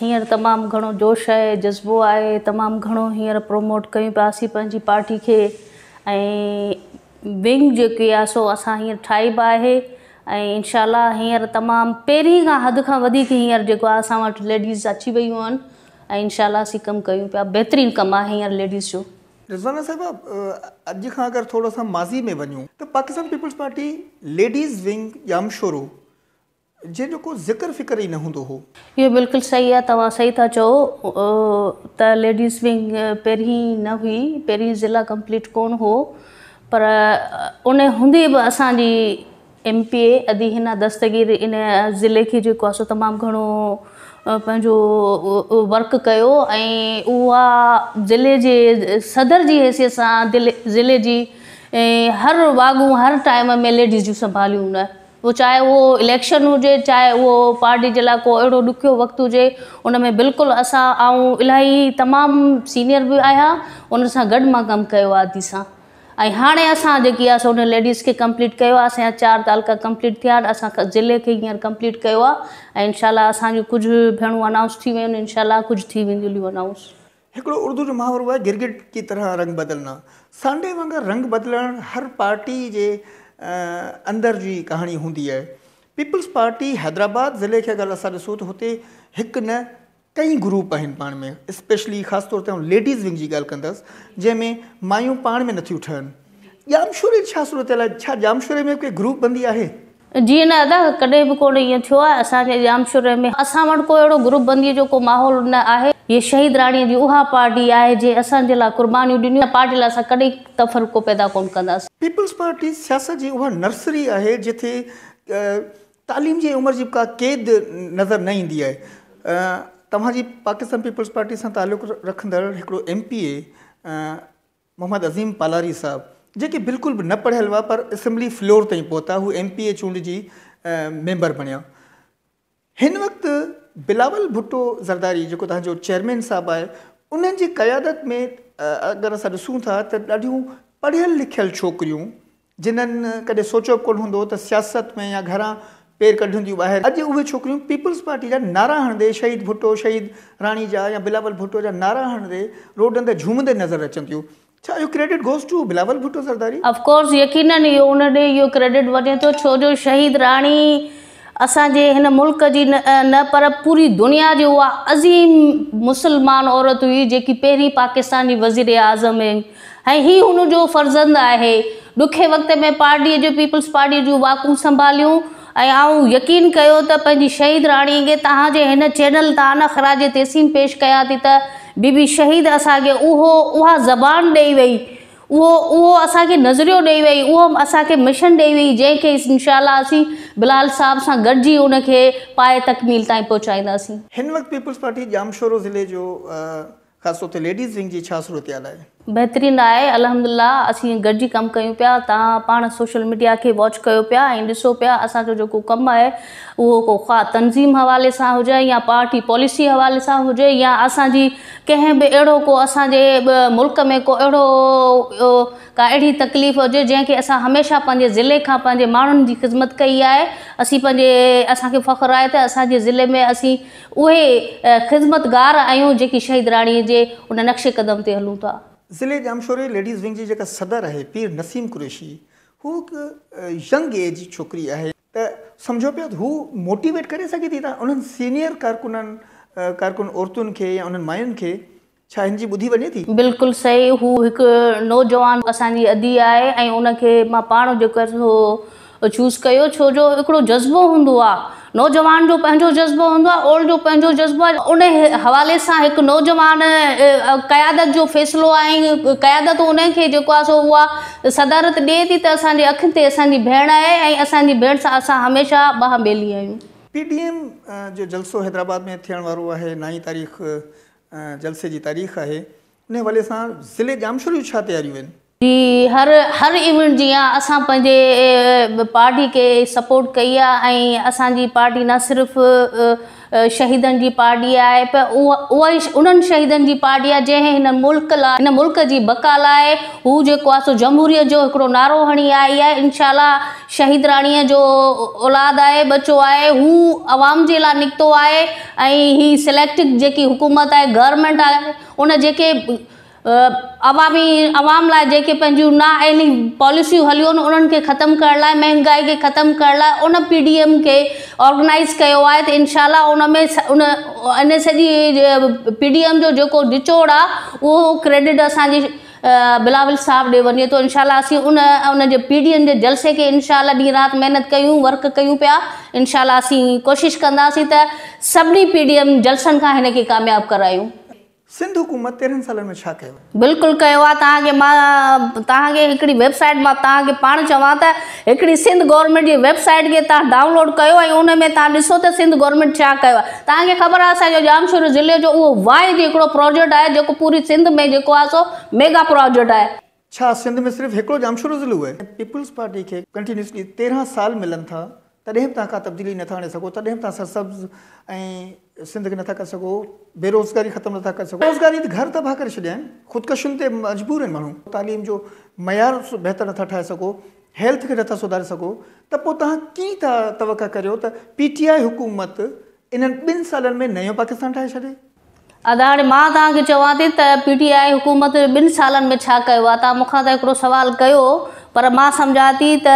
हींअर तमामु घणो जोश आहे जज़्बो आहे तमामु घणो हींअर प्रोमोट कयूं पिया असीं पंहिंजी पाटी खे ऐं विंग जेकी आहे सो असां हींअर ठाहीबा आहे ऐं इनशा हींअर तमामु पहिरीं खां हदि खां वधीक हींअर जेको आहे असां वटि लेडीस अची वियूं आहिनि ऐं इनशा असीं कमु कयूं पिया बहितरीनु कमु आहे हींअर लेडीस जो अॼु खां अगरि थोरो असां माज़ी में वञूं त Pakistan Peoples Party ladies wing Jamshoro जंहिंजो को ज़िक्र फ़िक्र ई न हूंदो हो इहो बिल्कुलु सही आहे तव्हां सही था चओ त लेडीस विंग पहिरीं न हुई पहिरीं ज़िला कंप्लीट कोन हो पर उन हूंदे बि असांजी एम पी ए अॼु हिन दस्तगीर इन ज़िले खे जेको आहे सो तमामु घणो पंहिंजो वर्क कयो ऐं उहा ज़िले जे सदर जी हैसियत सां दिले ज़िले जी हर वाङूं हर टाइम में लेडीज़ जूं संभालियूं न उहो चाहे उहो इलेक्शन हुजे चाहे उहो पाटी जे लाइ को अहिड़ो ॾुखियो वक़्तु हुजे उन में बिल्कुलु असां ऐं इलाही तमामु सीनियर बि आहियां उन सां गॾु मां कमु कयो आहे आदि सां ऐं हाणे असां जेकी आहे उन लेडीस खे कंप्लीट कयो आहे असांजा चारि तालका कंप्लीट थिया आहिनि असां ज़िले खे हींअर कंप्लीट कयो आहे ऐं इनशा असांजो कुझु भेण अनाउंस थी विया आहिनि इनशा कुझु थी वेंदियूं अंदर जी कहाणी हूंदी आहे पीपल्स पार्टी हैदराबाद ज़िले खे अगरि असां ॾिसूं त हुते हिकु न कई ग्रुप आहिनि पाण में स्पेशली ख़ासि तौर ते लेडीज़ विंग जी ॻाल्हि कंदसि जंहिंमें माइयूं पाण में नथियूं ठहनि जाम शोरे छा सूरत आहे छा जाम में कोई ग्रुप बंदी आहे जीअं न दादा कॾहिं बि कोन ईअं थियो आहे असांजे जाम में असां वटि को अहिड़ो ग्रुप बंदीअ जो को माहौल न आहे शहीद राणीअ जी उहा पार्टी आहे जे असांजे लाइ कुर्बानीूं ॾिनियूं पार्टी लाइ असां कॾहिं तफ़रको पैदा कोन कंदासीं पीपल्स पार्टी सियासत जी उहा नर्सरी आहे जिथे तालीम जी उमिरि जी का कैद नज़र न ईंदी आहे तव्हांजी पाकिस्तान पीपल्स पार्टी सां तालुक़ु रखंदड़ हिकिड़ो M P A Mohammad Azeem Palari साहबु जेके बिल्कुलु बि न पढ़ियल हुआ पर असेंबली फ्लोर ताईं पहुता हू एम पी ए चूंड जी मेंबर बणिया हिन वक़्तु बिलावल भुटो ज़रदारी जेको तव्हांजो चेयरमैन साहबु आहे उन्हनि जी क़यादत में अगरि असां ॾिसूं था त ॾाढियूं पढ़ियल लिखियल छोकिरियूं जिन्हनि कॾहिं सोचियो कोन हूंदो त सियासत में या घरां पेर कढंदियूं ॿाहिरि अॼु उहे छोकिरियूं पीपल्स पार्टी जा नारा हणंदे शहीद भुट्टो शहीद राणी जा या बिलावल भुटो जा नारा हणंदे रोडनि ते झूमंदे नज़र अचनि थियूं credit goes to Bilawal Bhutto सरदारी अफकोर्स यकीन इहो हुन ॾे इहो क्रेडिट वञे थो छो जो शहीद राणी असांजे हिन मुल्क़ जी न न पर पूरी दुनिया जी उहा अज़ीम मुसलमान औरत हुई जेकी पहिरीं पाकिस्तान जी वज़ीर आज़म आहिनि ऐं हीअ हुनजो फर्ज़ंद आहे ॾुखे वक़्त में पाटीअ जो पीपल्स पाटीअ जूं वाकू संभालियूं ऐं यकीन कयो त पंहिंजी शहीद राणीअ खे तव्हांजे हिन चैनल त आना अख़ ख़रा पेश कयां थी त बीबी शहीद असांखे उहो उहा ज़बान ॾेई वई उहो उहो असांखे नज़रियो ॾेई वई उहो असांखे मिशन ॾेई वई जंहिंखे इनशा असीं बिलाल साहब सां गॾिजी उन पाए तकमील ताईं पहुचाईंदासीं हिन वक़्तु पीपल्स पार्टी जाम शोरो ज़िले जो लेडीज़ विंग जी छा सूरत आहे बेहतरीन आए अलहमदिल्ला असीं गॾिजी कम क्यों पिया पा सोशल मीडिया के वॉच कर पाया पा असो जो को कम है वो को ख़्वा तंजीम हवाले हो जाए या पार्टी पॉलिसी हवाले हो जाए या असि कंहिं बि को असांजे मुल्क में को अड़ो का अड़ी तकलीफ़ हो जैके अस हमेशा पंहिंजे ज़िले का पंहिंजे मान ख़िदमत कई है असीं पंहिंजे असांखे फ़ख़ुरु आहे ज़िले में असीं उ ख़िदमतगार आयो जी शहीद राणी के उन नक्शे क़दम से हलूँ था ज़िले जामशोरे लेडीज़ विंग जी जेका सदर आहे पीर नसीम क़ुरेशी हू हिकु यंग एज जी छोकिरी आहे त सम्झो पियो त हू मोटिवेट करे सघे थी त उन्हनि सीनियर कारकुननि कारकुन औरतुनि खे या उन्हनि माइयुनि खे छा हिन जी ॿुधी वञे थी बिल्कुलु सही हू हिकु नौजवान असांजी अदी आहे ऐं उनखे मां पाण जेको चूज़ कयो छो जो हिकिड़ो जज़्बो हूंदो आहे नौजवान जो पंहिंजो जज़्बो हों ओल्ड जो पंहिंजो जज़्बो उन हवाले से एक नौजवान क़यादत जो फैसलो आहे क़यादत उनखे जेको सो वह सदारत दिए थी तो असि अखियुनि ते असांजी भेण है असि भेण से अस हमेशा बह बेली आहियूं पी डी एम जो जलसो हैदराबाद में थे वो है नाई तारीख़ जलसे की तारीख़ है उन हवा से ज़िले जामशोर जूं छा हर हर इवेंट जी असें पार्टी के सपोर्ट कई आहे असांजी पार्टी न सिर्फ शहीद की पार्टी है पर उ उहा ई पार्टी है जै इन मुल्क ला इन मुल्क की बका लाइ हू जो आहे सो जमहूरियत जो नारो हणी आई है इनशाला शहीद राणीअ जो औलाद है बचो है वो आवाम के लिए निकतो है ऐं सिलेक्टिड जी हुकूमत है गवर्नमेंट है उन अवामी अवाम ला जेके ना अहिड़ी पॉलिसियूं हलियन उन खत्म कर ख़तमु करण लाइ महांगाई खे ख़तमु उन पी डी एम खे ऑर्गनाइज़ इनशाला उन उन इन पी डी एम जो निचोड़ आ वो क्रेडिट असांजी बिलावल साहब दे वे तो इनशाला असीं उन उन पी डी एम जलसे के इनशाला डी रात मेहनत क्यों वर्क क्यों पाया इनशाला अस कोशिश कंदासीं त सभिनी पी डी एम जलसनि खां हिनखे सिंध हुकूमत तेरहं साल में बिल्कुल वेबसाइट में तक पा चवी सिंध गवर्नमेंट की वेबसाइट के तव्हां डाउनलोड कर उनमें तुम में तव्हां सिंध गवर्नमेंट तक ख़बर है असो जामशोर ज़िले जो वो वाहिद प्रोजेक्ट है जो पूरी सिंध में जो सो मेगा प्रोजेक्ट है छा सिंध में सिर्फ एक जामशोर ज़िलो है पीपुल्स पार्टी के कंटिन्यूसली तेरह साल मिलन था तॾहिं बि तव्हां का तब्दीली नथा आणे सघो तॾहिं बि तव्हां सरसब्ज़ ऐं सिंध खे नथा करे सघो बेरोज़गारी ख़तमु नथा करे सघो बेरोज़गारी त घर तबाह करे छॾिया आहिनि ख़ुदिकशियुनि ते मजबूर आहिनि माण्हू तालीम जो मयार बहितर नथा ठाहे सघो हेल्थ खे नथा सुधारे सघो त पोइ तव्हां कीअं था तवक करियो त पी टी आई हुकूमत इन्हनि ॿिनि सालनि में नयो पाकिस्तान ठाहे छॾे अदा हाणे मां तव्हांखे चवां थी त पी टी आई हुकूमत ॿिनि सालनि में छा कयो आहे तव्हां मूंखां त हिकिड़ो सुवालु कयो પરમા સમજાતી ત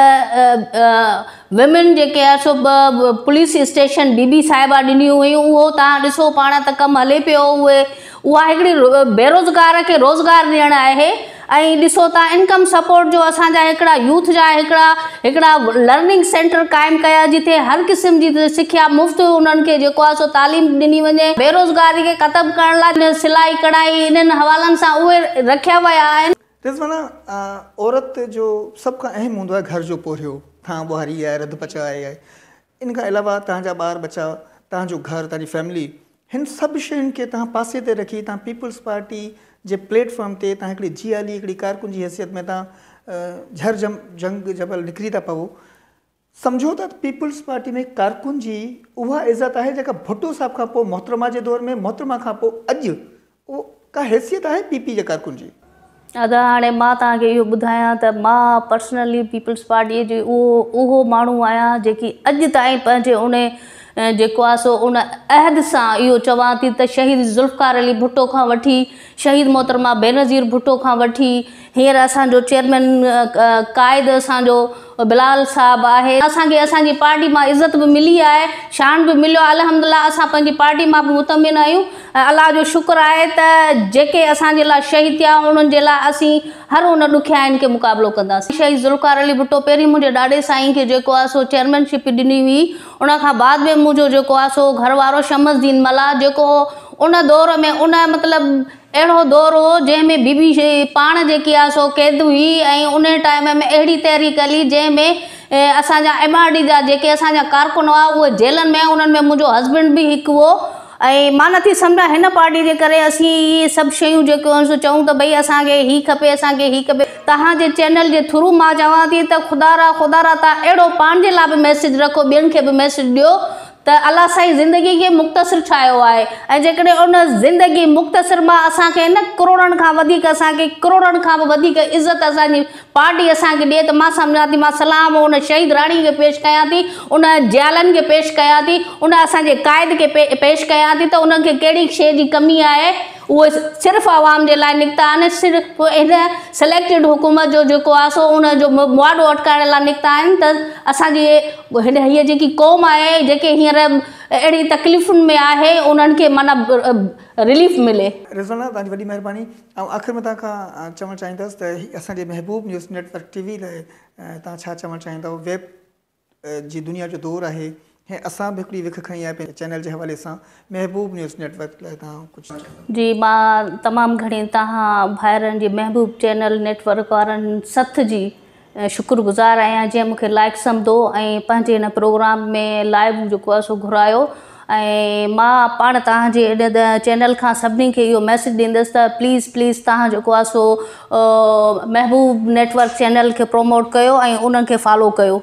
વુમેન જે કે સબ પોલીસ સ્ટેશન બીબી સાહેબા દની હોય ઓ તા દસો પાણા ત કમ હલે પયો ઓ એકડી બેરોજગાર કે રોજગાર દેણ આયે આઈ દસો તા ઇન્કમ સપોર્ટ જો આસા એકડા યુથ જા એકડા એકડા લર્નિંગ સેન્ટર કાયમ કયા જીથે હર કિસમ જી તે સખિયા મુફત ઉનન કે જો કોસો તાલીમ દની વજે બેરોજગારી કે કતબ કરલા સલાઈ કડાઈ ઇનન હવાલન સા ઓ રખયા વયા આયે तेसि माना औरत जो सभु खां अहम हूंदो आहे घर जो पोरियो तव्हां ॿुहारी आहे रध पचा आहे इन खां अलावा तव्हांजा ॿार बचा तव्हांजो घरु तव्हांजी फैमिली हिन सभु शयुनि खे तव्हां पासे ते रखी तव्हां पीपल्स पार्टी जे प्लेटफॉर्म ते तव्हां हिकिड़ी जी आली हिकिड़ी कारकुन जी हैसियत में तव्हां झर जम जंग जबल निकिरी था पवो सम्झो था त पीपुल्स पाटी में कारकुन जी उहा इज़त आहे जेका भुटू साहिब खां पोइ मोहतरमा जे दौर में मोहतरमा खां पोइ अॼु उहो का हैसियत आहे पी पी जे कारकुन जी અદાણે માતા કે યો બધાયા તા મા પર્સનલી પીપલ્સ પાર્ટી જે ઓ ઓહો માણો આયા કે અજ તાઈ પંજે ઉને જે કોસો ઉન અહેદ સા યો ચવાતી ત શહીદ ઝulfqar ali bhutto ખા વઠી શહીદ મોહતમા બેનઝીર ભુટ્ટો ખા વઠી हींअर असो चेयरमैन कायद असो बिलाल साहब है असांखे असांजी पार्टी में इज्जत भी मिली है शान भी मिलो अलहमदुल्ला असि पार्टी में भी मुतमिन आयु अल्लाह जो शुक्र है जे जेके शहीद थे उन्हनि जे हर उन दुख्यान के मुकाबलो कंदासीं शहीद ज़ुल्कार अली भुट्टो पे मुझे डाडे साई के सो चेयरमैनशिप दिनी हुई उन बाद में मुझे जो सो घरवारो शमसदीन मला उन दौर में उन मतलब अड़ो दौर हो जैमें बीबी पाण जेकी आहे सो क़ैद हुई उन टाइम में अड़ी तैयारी कली जैमें असाजा एम आर डी जा असाजा कारकुन हुआ वह जेल में उन्हनि में मुंहिंजो हस्बैंड बि हिकु हुओ ऐं मां नथी सम्झां हिन पार्टी के करे असीं इहे सभु शयूं जेके आहिनि चऊं त भई असांखे ही खपे असांखे हीउ खपे तव्हांजे चैनल के थ्रू मां चवां तो खुदारा खुदारा तड़ो पान रा तव्हां अहिड़ो मैसेज रखो ॿियनि के भी मैसेज दियो तो अल्लाह साईं ज़िंदगी के मुख्तसर छाया है ऐं जेकॾहिं उन ज़िंदगी मुख्तसर में असांखे न करोड़नि खां वधीक असांखे करोड़नि खां पार्टी असें ॾिए त मां सम्झां थी मां सलाम उन शहीद रानी के पेश कया थी उन जालन के पेश कया थी उन असद के पे पेश कया थी तो उनकी खे कहिड़ी शइ कमी है वो सिर्फ आवाम के लिए निकता आहिनि सिर्फ़ु सिलेक्टेड हुकूमत जो जो आहे सो उनजो मुआडो अटकाइण लाइ निकिता असि त जी क़ौम है जी हींअर अड़ी तकलीफ़ुनि में है उन मन रिलीफ मिले आख़िर में तव्हांखां महबूब न्यूज़ नेटवर्क वेब जी दुनिया जो दौर है ऐं असां विख खणी आया चैनल जे हवाले सां महबूब न्यूज़ नेटवर्क लाइ जी मां तमामु घणी तव्हां जी महबूब चैनल नेटवर्क वारनि सथ जी शुक्रगुज़ार आहियां जंहिं मूंखे लाइक़ु सम्झो ऐं प्रोग्राम में लाइव जेको आहे सो घुरायो मां पाण तव्हांजे चैनल का सभी खे इहो मैसेज ॾींदसि त प्लीज़ प्लीज़ तक सो महबूब नेटवर्क चैनल के प्रोमोट कर ऐं फॉलो कयो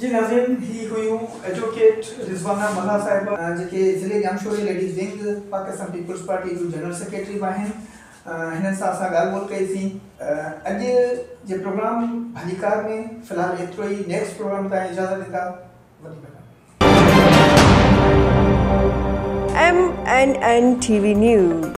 जी नाजिन ही हुई हूँ एडवोकेट रिजवाना मल्ला साहिबा जेके ज़िले जामशोरी ladies wing Pakistan Peoples Party जो जनरल सेक्रेटरी आहिनि हिननि सां असां ॻाल्हि ॿोल कईसीं अॼु जे प्रोग्राम भलीकार में फ़िलहालु एतिरो ई नेक्स्ट प्रोग्राम ताईं इजाज़त ॾींदा वॾी M N N T V news